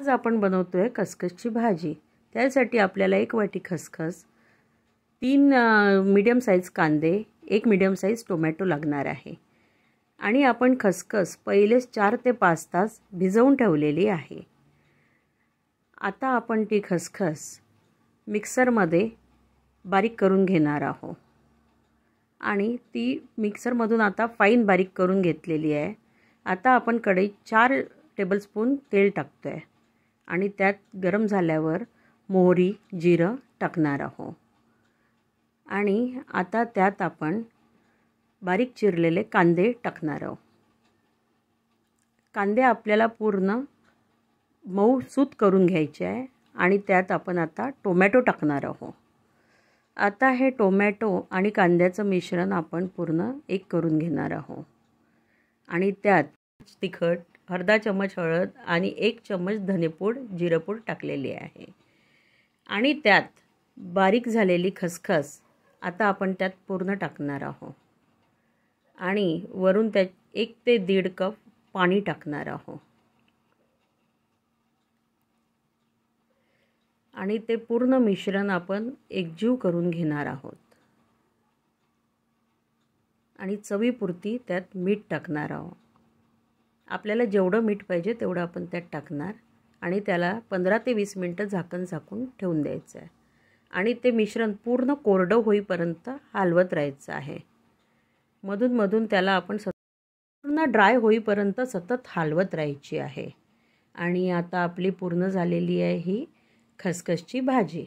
आज आपण बनवतो आहे खसखसची भाजी त्यासाठी आपल्याला एक वाटी खसखस तीन मीडियम साईज कांदे एक मीडियम साईज टोमॅटो लागणार आहे आणि आपण खसखस पहिलेच चार ते पाच तास भिजवून ठेवलेली आहे आता आपण ती खसखस मिक्सरमध्ये बारीक करून घेणार आहोत आणि ती मिक्सरमधून आता फाईन बारीक करून घेतलेली आहे आता आपण कढईत चार टेबलस्पून तेल टाकतो आहे आणि त्यात गरम झाल्यावर मोहरी जिरं टाकणार आहो आणि आता त्यात आपण बारीक चिरलेले कांदे टाकणार आहोत कांदे आपल्याला पूर्ण मऊ सूत करून घ्यायचे आहे आणि त्यात आपण आता टोमॅटो टाकणार आहो आता हे टोमॅटो आणि कांद्याचं मिश्रण आपण पूर्ण एक करून घेणार आहोत आणि त्यात तिखट अर्धा चम्मच हळद आणि एक चम्मच धनेपूड जिरपूड टाकलेली आहे आणि त्यात बारीक झालेली खसखस आता आपण त्यात पूर्ण टाकणार आहोत आणि वरून त्या एक ते दीड कप पाणी टाकणार आहोत आणि ते पूर्ण मिश्रण आपण एकजीव करून घेणार आहोत आणि चवीपुरती त्यात मीठ टाकणार आहोत आपल्याला जेवढं मीठ पाहिजे तेवढं आपण त्यात टाकणार आणि त्याला पंधरा ते वीस मिनटं झाकण झाकून ठेवून द्यायचं आहे आणि ते मिश्रण पूर्ण कोरडं होईपर्यंत हलवत राहायचं आहे मधून मधून त्याला आपण सत पूर्ण ड्राय होईपर्यंत सतत हलवत राहायची आहे आणि आता आपली पूर्ण झालेली आहे ही खसखसची भाजी